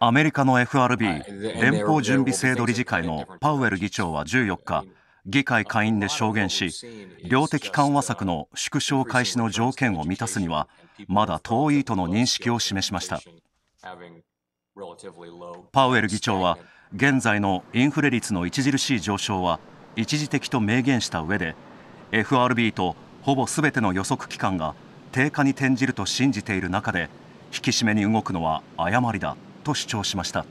アメリカの FRB= 連邦準備制度理事会のパウエル議長は14日、議会下院で証言し、量的緩和策の縮小開始の条件を満たすには、まだ遠いとの認識を示しました。パウエル議長は、現在のインフレ率の著しい上昇は一時的と明言した上で、FRB とほぼすべての予測機関が低下に転じると信じている中で、引き締めに動くのは誤りだと主張しました。